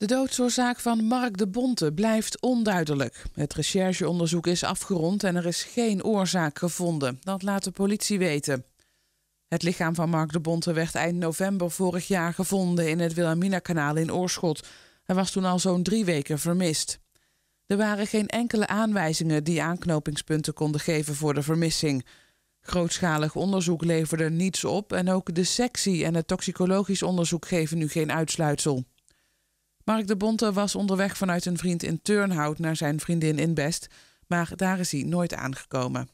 De doodsoorzaak van Mark de Bonte blijft onduidelijk. Het rechercheonderzoek is afgerond en er is geen oorzaak gevonden. Dat laat de politie weten. Het lichaam van Mark de Bonte werd eind november vorig jaar gevonden in het Wilhelmina-kanaal in Oorschot. Hij was toen al zo'n drie weken vermist. Er waren geen enkele aanwijzingen die aanknopingspunten konden geven voor de vermissing. Grootschalig onderzoek leverde niets op en ook de sectie en het toxicologisch onderzoek geven nu geen uitsluitsel. Mark de Bonte was onderweg vanuit een vriend in Turnhout naar zijn vriendin in Best, maar daar is hij nooit aangekomen.